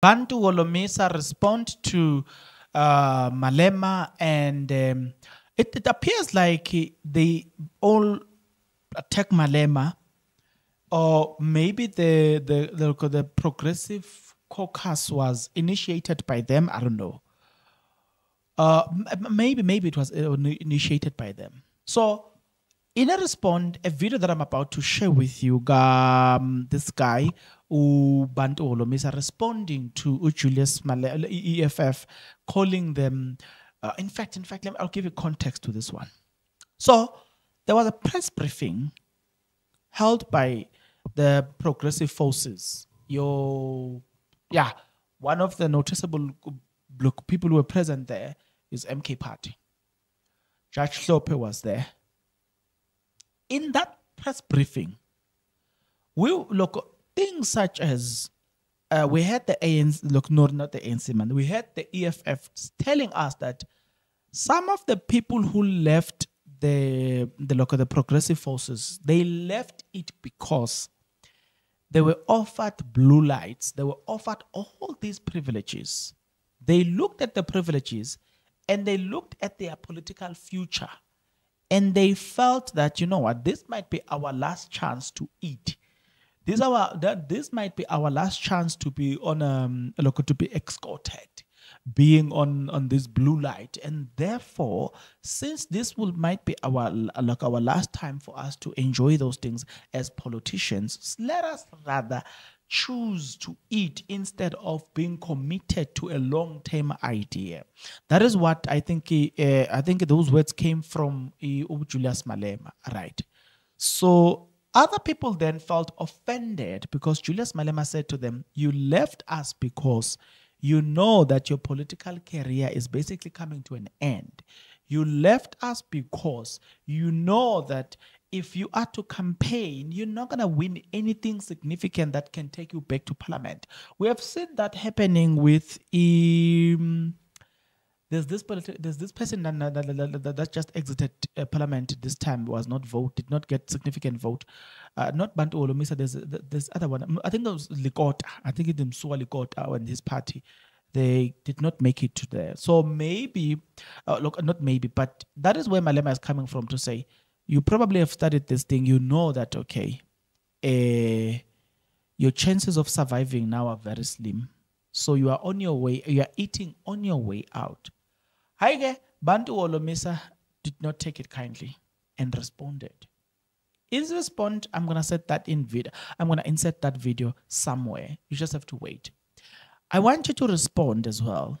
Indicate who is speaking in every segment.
Speaker 1: Bantu Wolomisa respond to uh, Malema, and um, it, it, appears like they all attack Malema, or maybe the the the, the progressive caucus was initiated by them. I don't know. Uh, maybe maybe it was initiated by them. So in a response, a video that I'm about to share with you, um, this guy uBantu Holomisa responding to Julius Malema, EFF, calling them. Uh, in fact, in fact, me, I'll give you context to this one. So there was a press briefing held by the progressive forces. Your, yeah, one of the noticeable people who were present there is MK Party. Judge Slope was there. In that press briefing, we look things such as uh, we had the ANC, look, no, not the ANC, man. We had the EFF telling us that some of the people who left the the local the progressive forces, they left it because they were offered blue lights. They were offered all these privileges. They looked at the privileges and they looked at their political future. And they felt that, you know what, this might be our last chance to eat this our that this might be our last chance to be on um to be escorted, being on on this blue light, and therefore, since this will might be our like our last time for us to enjoy those things as politicians, let us rather choose to eat instead of being committed to a long-term idea. That is what I think. Uh, I think those words came from uh, Julius Malema, right? So other people then felt offended because Julius Malema said to them, You left us because you know that your political career is basically coming to an end. You left us because you know that if you are to campaign, you're not going to win anything significant that can take you back to parliament. We have seen that happening with. Um, there's this there's this person that, that, that, that just exited uh, parliament this time was not vote did not get significant vote uh, not bantu olomisa there's this other one i think it was likota i think it was likota and his party they did not make it to there so maybe uh, look not maybe but that is where malema is coming from to say you probably have studied this thing you know that okay uh, your chances of surviving now are very slim so you are on your way, you are eating on your way out. Haige, Bantu Olomisa did not take it kindly and responded. In response, I'm gonna set that in video. I'm gonna insert that video somewhere. You just have to wait. I want you to respond as well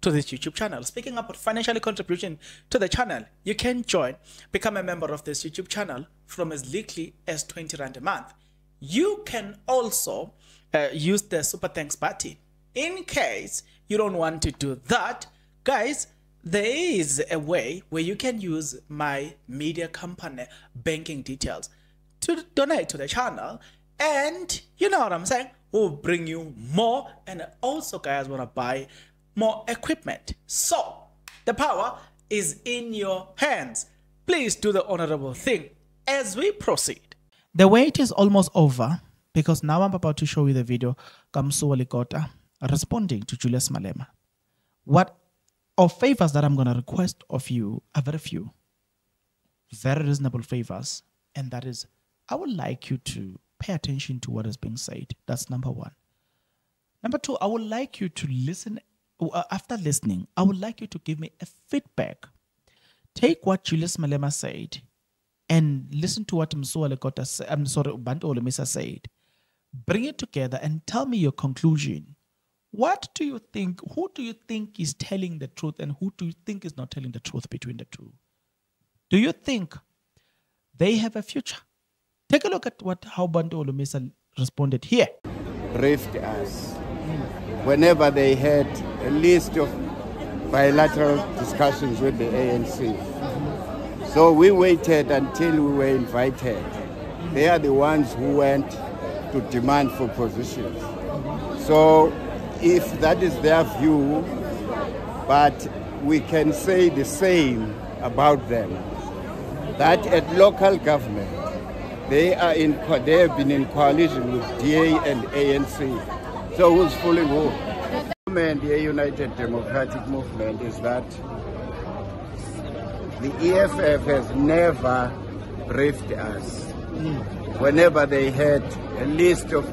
Speaker 1: to this YouTube channel. Speaking about financial contribution to the channel, you can join, become a member of this YouTube channel from as little as 20 Rand a month. You can also uh, use the Super Thanks button. In case you don't want to do that, guys, there is a way where you can use my media company banking details to donate to the channel and you know what i'm saying we'll bring you more and also guys want to buy more equipment. So, the power is in your hands. Please do the honorable thing as we proceed. The wait is almost over because now I'm about to show you the video Kamsuwa Walikota responding to Julius Malema. What of favors that I'm going to request of you are very few, very reasonable favors, and that is I would like you to pay attention to what is being said. That's number one. Number two, I would like you to listen uh, after listening, I would like you to give me a feedback. Take what Julius Malema said and listen to what Msuwa Lekota, I'm um, sorry, Bantu Olemisa said. Bring it together and tell me your conclusion. What do you think? Who do you think is telling the truth and who do you think is not telling the truth between the two? Do you think they have a future? Take a look at what how Bantu Olumisa responded here.
Speaker 2: Rift us. Mm whenever they had a list of bilateral discussions with the ANC. So we waited until we were invited. They are the ones who went to demand for positions. So if that is their view, but we can say the same about them, that at local government, they, are in, they have been in coalition with DA and ANC so who's fooling who? Movement, the United Democratic Movement is that the EFF has never briefed us. Whenever they had a list of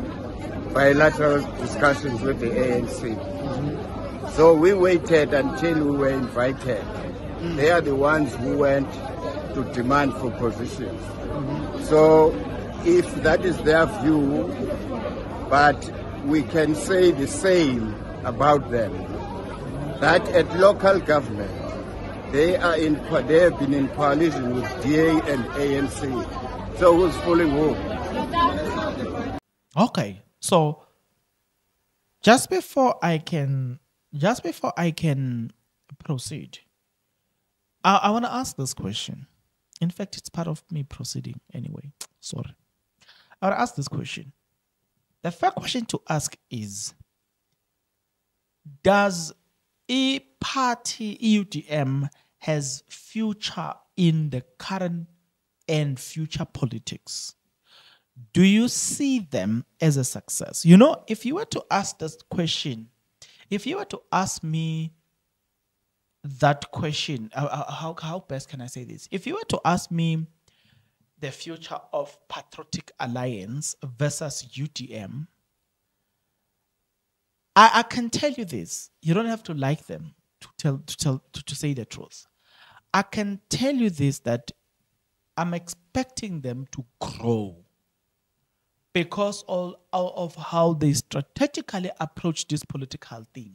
Speaker 2: bilateral discussions with the ANC. So we waited until we were invited. They are the ones who went to demand for positions. So if that is their view, but we can say the same about them. That at local government, they are in they have been in coalition with DA and ANC. So who's fooling who? Okay, so just
Speaker 1: before I can just before I can proceed, I, I want to ask this question. In fact, it's part of me proceeding anyway. Sorry. I want to ask this question. The fair question to ask is Does a party EUTM has future in the current and future politics? Do you see them as a success? You know, if you were to ask this question, if you were to ask me that question, uh, uh, how, how best can I say this? If you were to ask me, the future of Patriotic Alliance versus UTM. I, I can tell you this. You don't have to like them to tell to tell to, to say the truth. I can tell you this that I'm expecting them to grow because all, all of how they strategically approach this political thing.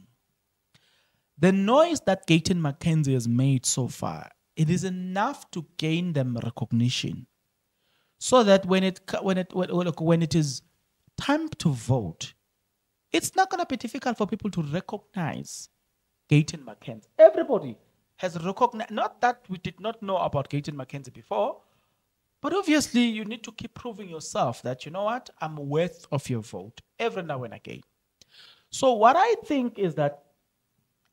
Speaker 1: The noise that Gayton McKenzie has made so far, it is enough to gain them recognition so that when it when it when, look, when it is time to vote, it's not going to be difficult for people to recognize Gayton McKenzie. Everybody has recognized. Not that we did not know about Gayton McKenzie before, but obviously you need to keep proving yourself that you know what I'm worth of your vote every now and again. So what I think is that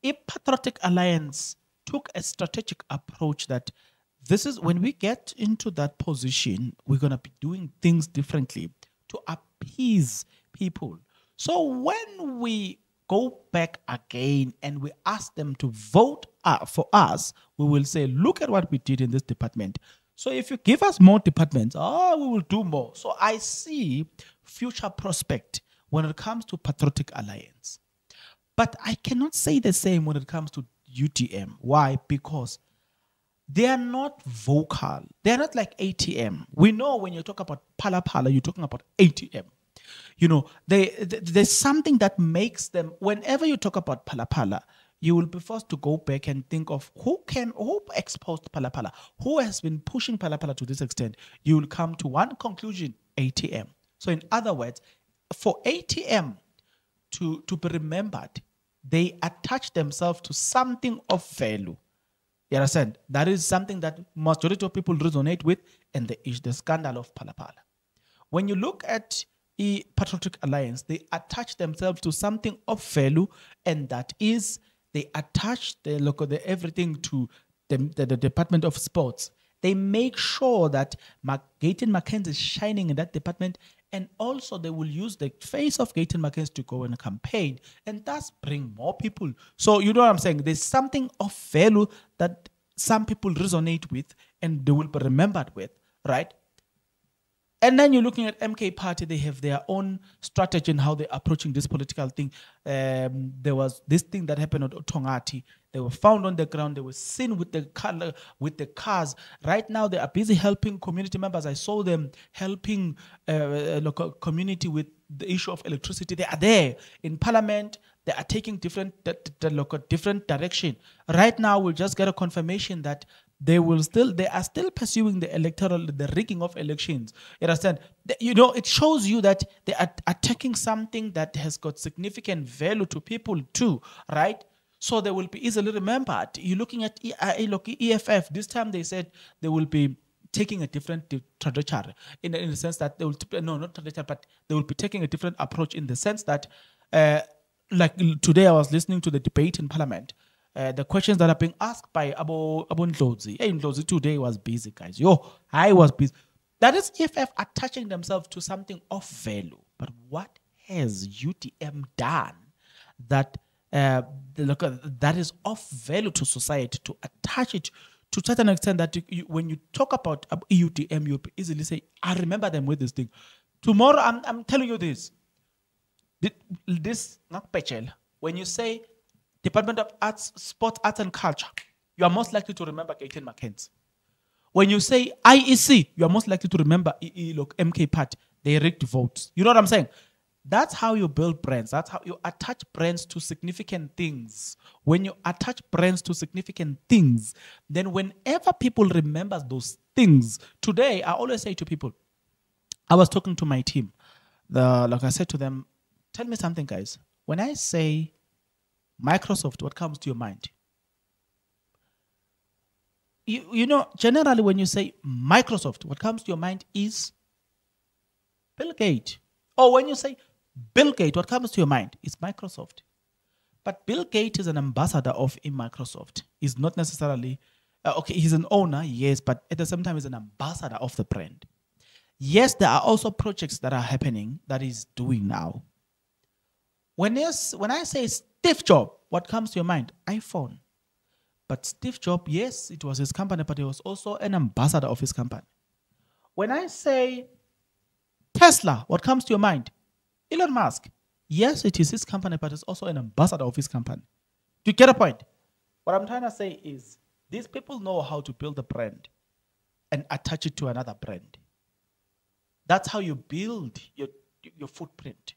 Speaker 1: if Patriotic Alliance took a strategic approach that this is when we get into that position, we're going to be doing things differently to appease people. So when we go back again and we ask them to vote uh, for us, we will say, look at what we did in this department. So if you give us more departments, oh, we will do more. So I see future prospect when it comes to Patriotic Alliance. But I cannot say the same when it comes to UTM. Why? Because they are not vocal. They're not like ATM. We know when you talk about pala pala, you're talking about ATM. You know, they, they, there's something that makes them, whenever you talk about pala pala, you will be forced to go back and think of who can, who exposed pala pala, who has been pushing pala pala to this extent. You will come to one conclusion ATM. So, in other words, for ATM to, to be remembered, they attach themselves to something of value you I said that is something that majority of people resonate with, and there is the scandal of Palapala. When you look at the Patriotic Alliance, they attach themselves to something of value, and that is they attach the, local, the everything to the, the, the, Department of Sports. They make sure that Mark, Gaten McKenzie is shining in that department and also, they will use the face of Gayton Marquez to go and campaign and thus bring more people. So, you know what I'm saying? There's something of value that some people resonate with and they will be remembered with, right? And then you're looking at MK Party, they have their own strategy and how they're approaching this political thing. Um, there was this thing that happened at Tongati. They were found on the ground. They were seen with the car, with the cars. Right now, they are busy helping community members. I saw them helping uh, local community with the issue of electricity. They are there in parliament. They are taking different, different direction. Right now, we'll just get a confirmation that they will still they are still pursuing the electoral the rigging of elections you understand you know it shows you that they are attacking something that has got significant value to people too right so they will be easily remembered you're looking at uh, look, eff this time they said they will be taking a different trajectory in, in the sense that they will no not trajectory but they will be taking a different approach in the sense that uh, like today i was listening to the debate in parliament uh, the questions that are being asked by Abo Ndlozi. Hey, Ndlozi today was busy, guys. Yo, I was busy. That is EFF attaching themselves to something of value. But what has UTM done that uh, look, that is of value to society to attach it to such an extent that you, you, when you talk about UTM, you easily say, I remember them with this thing. Tomorrow, I'm, I'm telling you this. This, not Pechel, when you say Department of Arts, Sport, Arts and Culture, you are most likely to remember Gaten McKenzie. When you say IEC, you are most likely to remember EE, look, MK Part. They rigged votes. You know what I'm saying? That's how you build brands. That's how you attach brands to significant things. When you attach brands to significant things, then whenever people remember those things, today I always say to people, I was talking to my team. The, like I said to them, tell me something, guys. When I say Microsoft, what comes to your mind? You, you know, generally when you say Microsoft, what comes to your mind is Bill Gates. Or when you say Bill Gates, what comes to your mind is Microsoft. But Bill Gates is an ambassador of Microsoft. He's not necessarily, uh, okay, he's an owner, yes, but at the same time, he's an ambassador of the brand. Yes, there are also projects that are happening that he's doing now. When, when I say Steve Jobs, what comes to your mind? iPhone. But Steve Jobs, yes, it was his company, but he was also an ambassador of his company. When I say Tesla, what comes to your mind? Elon Musk. Yes, it is his company, but it's also an ambassador of his company. Do you get a point? What I'm trying to say is these people know how to build a brand and attach it to another brand. That's how you build your, your footprint.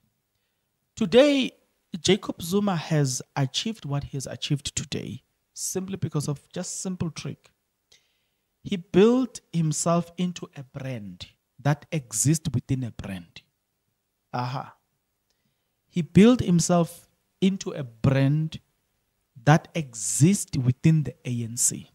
Speaker 1: Today, Jacob Zuma has achieved what he has achieved today simply because of just simple trick. He built himself into a brand that exists within a brand. Aha. He built himself into a brand that exists within the ANC.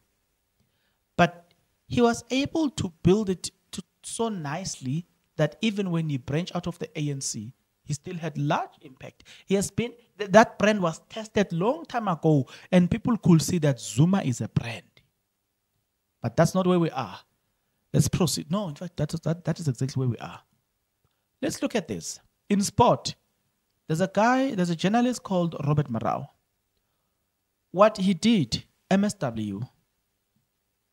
Speaker 1: But he was able to build it to, so nicely that even when he branched out of the ANC, he still had large impact. He has been th- that brand was tested long time ago, and people could see that Zuma is a brand. But that's not where we are. Let's proceed. No, in fact, that is, that, that is exactly where we are. Let's look at this. In sport, there's a guy, there's a journalist called Robert Marau. What he did, MSW,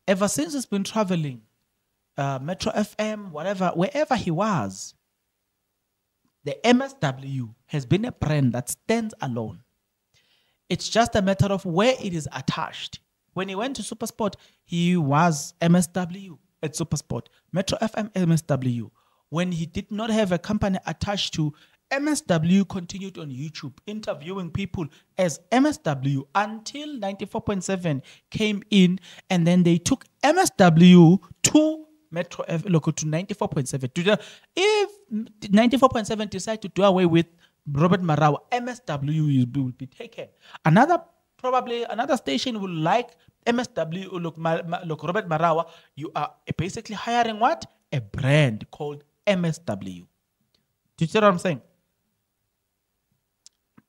Speaker 1: ever since he's been traveling, uh, Metro FM, whatever, wherever he was, the MSW has been a brand that stands alone. It's just a matter of where it is attached. When he went to Supersport, he was MSW at Supersport, Metro FM MSW. When he did not have a company attached to MSW continued on YouTube interviewing people as MSW until 94.7 came in and then they took MSW to Metro F local to 94.7. If 94.7 decide to do away with Robert Marawa, MSW will be taken. Another probably another station will like MSW. Look, look, Robert Marawa, you are basically hiring what a brand called MSW. Do you see what I'm saying?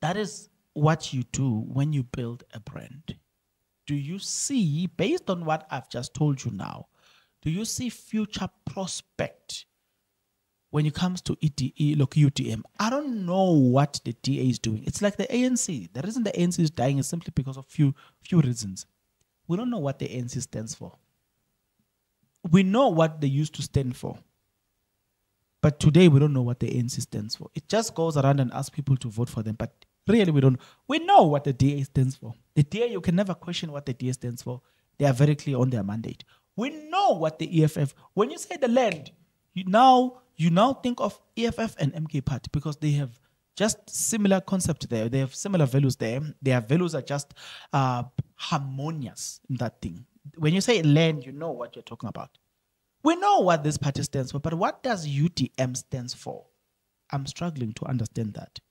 Speaker 1: That is what you do when you build a brand. Do you see, based on what I've just told you now, do you see future prospect when it comes to ETE, look, UTM. I don't know what the DA is doing. It's like the ANC. The reason the ANC is dying is simply because of few few reasons. We don't know what the ANC stands for. We know what they used to stand for. But today we don't know what the ANC stands for. It just goes around and asks people to vote for them. But really we don't we know what the DA stands for. The DA, you can never question what the DA stands for. They are very clear on their mandate. We know what the EFF, when you say the land, you now you now think of EFF and MK Party because they have just similar concept there. They have similar values there. Their values are just uh, harmonious in that thing. When you say land, you know what you're talking about. We know what this party stands for, but what does UTM stands for? I'm struggling to understand that.